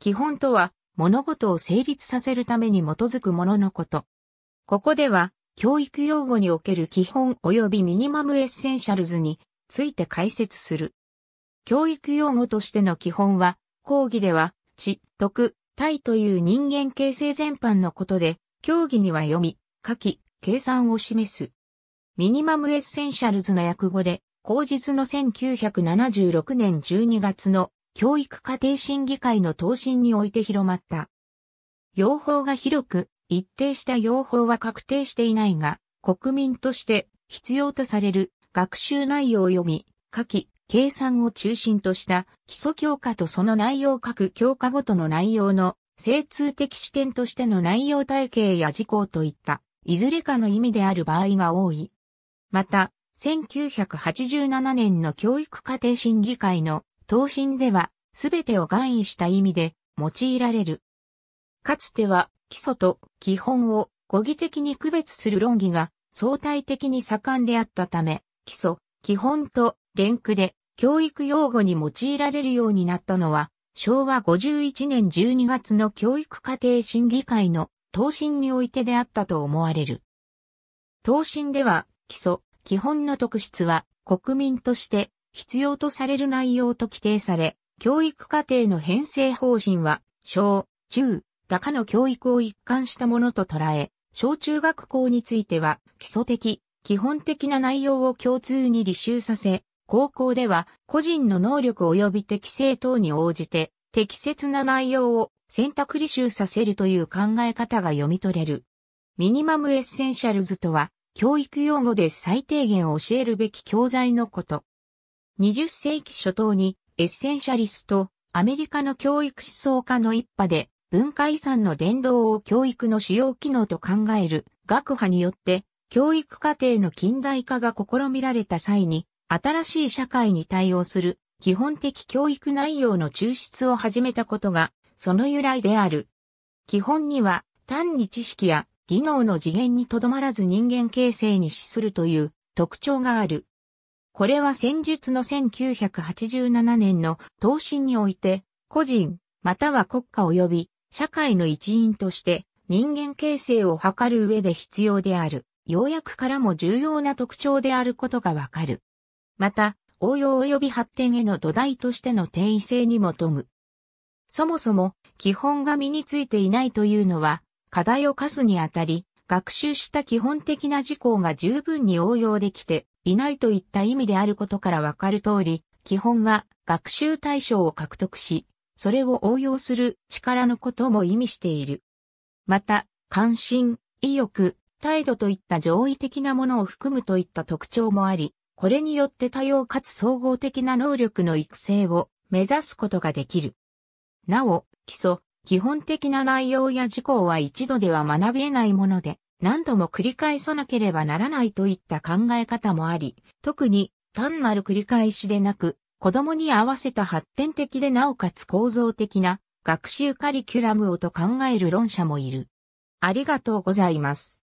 基本とは、物事を成立させるために基づくもののこと。ここでは、教育用語における基本及びミニマムエッセンシャルズについて解説する。教育用語としての基本は、講義では、知、徳、体という人間形成全般のことで、教義には読み、書き、計算を示す。ミニマムエッセンシャルズの訳語で、後日の1976年12月の教育家庭審議会の答申において広まった。用法が広く、一定した用法は確定していないが、国民として必要とされる学習内容を読み、書き、計算を中心とした基礎教科とその内容各教科ごとの内容の精通的視点としての内容体系や事項といったいずれかの意味である場合が多い。また、1987年の教育家庭審議会の等身では、すべてを含意した意味で用いられる。かつては、基礎と基本を語義的に区別する論議が相対的に盛んであったため、基礎、基本と連句で教育用語に用いられるようになったのは、昭和51年12月の教育家庭審議会の答申においてであったと思われる。答申では、基礎、基本の特質は、国民として必要とされる内容と規定され、教育課程の編成方針は、小、中、高の教育を一貫したものと捉え、小中学校については、基礎的、基本的な内容を共通に履修させ、高校では個人の能力及び適性等に応じて適切な内容を選択履修させるという考え方が読み取れる。ミニマムエッセンシャルズとは教育用語で最低限教えるべき教材のこと。20世紀初頭にエッセンシャリスト、アメリカの教育思想家の一派で、文化遺産の伝道を教育の主要機能と考える学派によって、教育過程の近代化が試みられた際に、新しい社会に対応する基本的教育内容の抽出を始めたことが、その由来である。基本には、単に知識や技能の次元にとどまらず人間形成に資するという特徴がある。これは戦術の1987年の答申において、個人、または国家及び社会の一員として人間形成を図る上で必要である、要約からも重要な特徴であることがわかる。また、応用及び発展への土台としての定位性にも富む。そもそも、基本が身についていないというのは、課題を課すにあたり、学習した基本的な事項が十分に応用できて、いないといった意味であることからわかる通り、基本は学習対象を獲得し、それを応用する力のことも意味している。また、関心、意欲、態度といった上位的なものを含むといった特徴もあり、これによって多様かつ総合的な能力の育成を目指すことができる。なお、基礎、基本的な内容や事項は一度では学び得ないもので、何度も繰り返さなければならないといった考え方もあり、特に単なる繰り返しでなく、子供に合わせた発展的でなおかつ構造的な学習カリキュラムをと考える論者もいる。ありがとうございます。